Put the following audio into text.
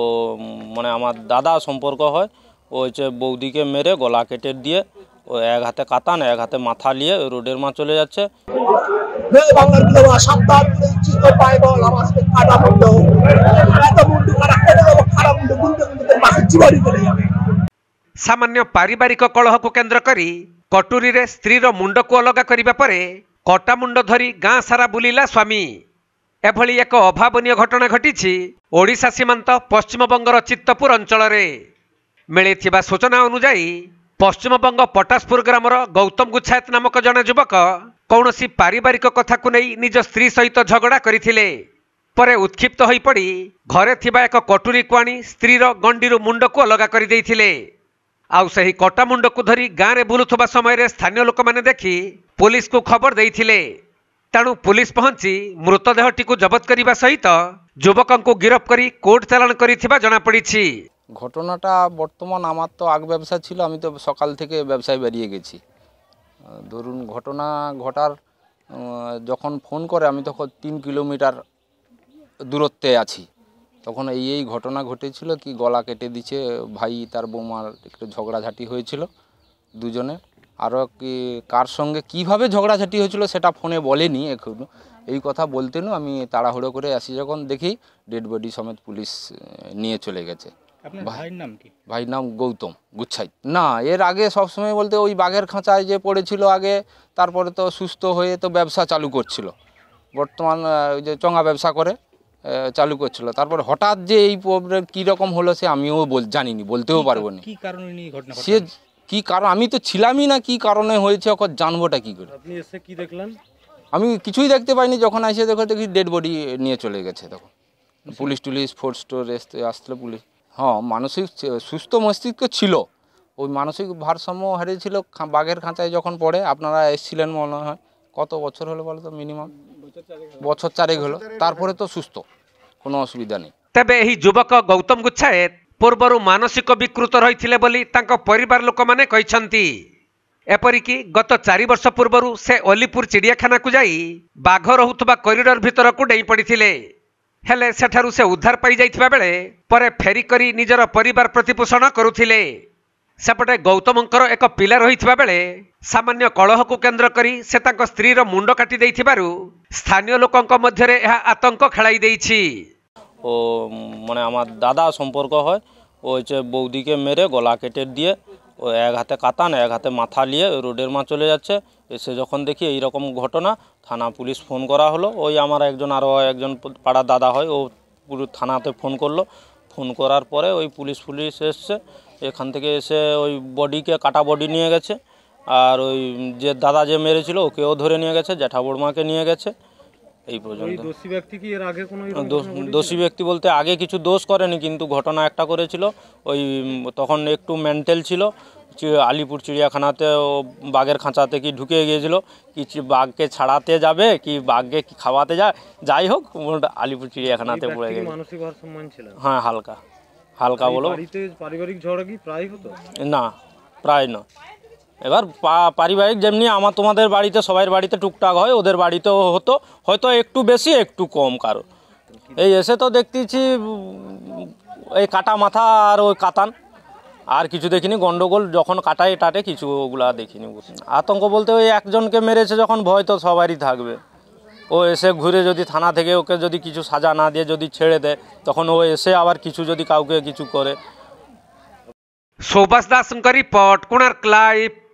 ও মানে আমার দাদা সম্পর্ক হয় ও হচ্ছে বৌদিকে মেরে গলা কেটে দিয়ে ও এক হাতে কাতান এক হাতে মাথা নিয়ে রোডের মা চলে যাচ্ছে সামান্য পারিবারিক কলহকে কেন্দ্র করে কটুরিরে স্ত্রীর মুন্ডক অলগা করা পরে কটা মুন্ড ধরি গাঁ সারা বুলিলা স্বামী ଏଭଳି ଏକ ଅଭାବନୀୟ ଘଟଣା ଘଟିଛି ଓଡ଼ିଶା ସୀମାନ୍ତ ପଶ୍ଚିମବଙ୍ଗର ଚିତ୍ତପୁର ଅଞ୍ଚଳରେ ମିଳିଥିବା ସୂଚନା ଅନୁଯାୟୀ ପଶ୍ଚିମବଙ୍ଗ ପଟାସପୁର ଗ୍ରାମର ଗୌତମ ଗୁଚ୍ଛାୟତ ନାମକ ଜଣେ ଯୁବକ କୌଣସି ପାରିବାରିକ କଥାକୁ ନେଇ ନିଜ ସ୍ତ୍ରୀ ସହିତ ଝଗଡ଼ା କରିଥିଲେ ପରେ ଉତ୍କ୍ଷିପ୍ତ ହୋଇପଡ଼ି ଘରେ ଥିବା ଏକ କଟୁରୀକୁ ଆଣି ସ୍ତ୍ରୀର ଗଣ୍ଡିରୁ ମୁଣ୍ଡକୁ ଅଲଗା କରିଦେଇଥିଲେ ଆଉ ସେହି କଟା ମୁଣ୍ଡକୁ ଧରି ଗାଁରେ ବୁଲୁଥିବା ସମୟରେ ସ୍ଥାନୀୟ ଲୋକମାନେ ଦେଖି ପୋଲିସକୁ ଖବର ଦେଇଥିଲେ ତେଣୁ ପୁଲିସ୍ ପହଞ୍ଚି ମୃତଦେହଟିକୁ ଜବତ କରିବା ସହିତ যুবক গিরফ করে কোর্ট চালান করেছিবা জনা পড়িছি ঘটনাটা বর্তমান আমার তো আগ ব্যবসা ছিল আমি তো সকাল থেকে ব্যবসায় বেরিয়ে গেছি ধরুন ঘটনা ঘটার যখন ফোন করে আমি তখন তিন কিলোমিটার দূরত্বে আছি তখন এই এই ঘটনা ঘটেছিল কি গলা কেটে দিছে ভাই তার বৌমার একটু ঝগড়াঝাটি হয়েছিল দুজনের আরও কি কার সঙ্গে কিভাবে ঝগড়াঝাটি হয়েছিল সেটা ফোনে বলেনি এখন এই কথা বলতেন আমি তাড়াহুড়ো করে আসি যখন দেখি ডেড বডি সমেত পুলিশ নিয়ে চলে গেছে ভাইয়ের নাম কি ভাইয়ের নাম গৌতম গুচ্ছাই না এর আগে সবসময় বলতে ওই বাঘের খাঁচায় যে পড়েছিল আগে তারপরে তো সুস্থ হয়ে তো ব্যবসা চালু করছিল বর্তমান ওই যে চঙা ব্যবসা করে চালু করছিল তারপর হঠাৎ যে এই প্রবলেম কীরকম হলো সে আমিও বল জানিনি বলতেও পারবো না কি কারণে সে কি কারণ আমি তো ছিলামই না কি কারণে হয়েছে ওকে জানবোটা কি করে আপনি এসে কি দেখলেন আমি কিছুই দেখতে পাইনি যখন আসে দেখো দেখি ডেড বডি নিয়ে চলে গেছে তখন আচ্ছা। পুলিশ টুলিশ ফোর্স টোর এসতে আসলো পুলিশ হ্যাঁ মানসিক সুস্থ মস্তিষ্ক ছিল ওই মানসিক ভারসাম্য হারিয়েছিল বাঘের খাঁচায় যখন পড়ে আপনারা এসেছিলেন মনে হয় কত বছর হলো বলো তো মিনিমাম বছর চারেক হলো তারপরে তো সুস্থ কোনো অসুবিধা নেই তবে এই যুবক গৌতম গুচ্ছায়ের ପୂର୍ବରୁ ମାନସିକ ବିକୃତ ରହିଥିଲେ ବୋଲି ତାଙ୍କ ପରିବାର ଲୋକମାନେ କହିଛନ୍ତି ଏପରିକି ଗତ ଚାରି ବର୍ଷ ପୂର୍ବରୁ ସେ ଅଲିପୁର ଚିଡ଼ିଆଖାନାକୁ ଯାଇ ବାଘ ରହୁଥିବା କରିଡର ଭିତରକୁ ଡେଇଁ ପଡ଼ିଥିଲେ ହେଲେ ସେଠାରୁ ସେ ଉଦ୍ଧାର ପାଇଯାଇଥିବା ବେଳେ ପରେ ଫେରିକରି ନିଜର ପରିବାର ପ୍ରତିପୋଷଣ କରୁଥିଲେ ସେପଟେ ଗୌତମଙ୍କର ଏକ ପିଲା ରହିଥିବା ବେଳେ ସାମାନ୍ୟ କଳହକୁ କେନ୍ଦ୍ର କରି ସେ ତାଙ୍କ ସ୍ତ୍ରୀର ମୁଣ୍ଡ କାଟି ଦେଇଥିବାରୁ ସ୍ଥାନୀୟ ଲୋକଙ୍କ ମଧ୍ୟରେ ଏହା ଆତଙ୍କ ଖେଳାଇ ଦେଇଛି ও মানে আমার দাদা সম্পর্ক হয় ও হচ্ছে বৌদিকে মেরে গলা কেটে দিয়ে ও এক হাতে কাতান এক হাতে মাথা নিয়ে রোডের মা চলে যাচ্ছে এসে যখন দেখি এই রকম ঘটনা থানা পুলিশ ফোন করা হলো ওই আমার একজন আরও একজন পাড়ার দাদা হয় ও পুরো থানাতে ফোন করলো ফোন করার পরে ওই পুলিশ ফুলিশ এসছে এখান থেকে এসে ওই বডিকে কাটা বডি নিয়ে গেছে আর ওই যে দাদা যে মেরেছিল ওকেও ধরে নিয়ে গেছে বড়মাকে নিয়ে গেছে এই পর্যন্ত দোষী ব্যক্তি কি এর আগে কোনো দোষী ব্যক্তি বলতে আগে কিছু দোষ করেনি কিন্তু ঘটনা একটা করেছিল ওই তখন একটু মেন্টাল ছিল আলিপুর চিড়িয়াখানাতে ও বাঘের খাঁচাতে কি ঢুকে গিয়েছিল কি বাঘকে ছাড়াতে যাবে কি বাঘকে কি খাওয়াতে যায় যাই হোক আলিপুর চিড়িয়াখানাতে পড়ে গেছে হ্যাঁ হালকা হালকা বলো পারিবারিক ঝড় কি প্রায় হতো না প্রায় না এবার পারিবারিক যেমনি আমার তোমাদের বাড়িতে সবাই বাড়িতে টুকটাক হয় ওদের বাড়িতেও হতো হয়তো একটু বেশি একটু কম কারো এই এসে তো দেখতেছি এই কাটা মাথা আর ওই কাতান আর কিছু দেখিনি গন্ডগোল যখন কাটায় টাটে কিছু ওগুলা দেখিনি আতঙ্ক বলতে ওই একজনকে মেরেছে যখন ভয় তো সবারই থাকবে ও এসে ঘুরে যদি থানা থেকে ওকে যদি কিছু সাজা না দিয়ে যদি ছেড়ে দেয় তখন ও এসে আবার কিছু যদি কাউকে কিছু করে সৌভাষ দাস পট কোণার্ক লাইভ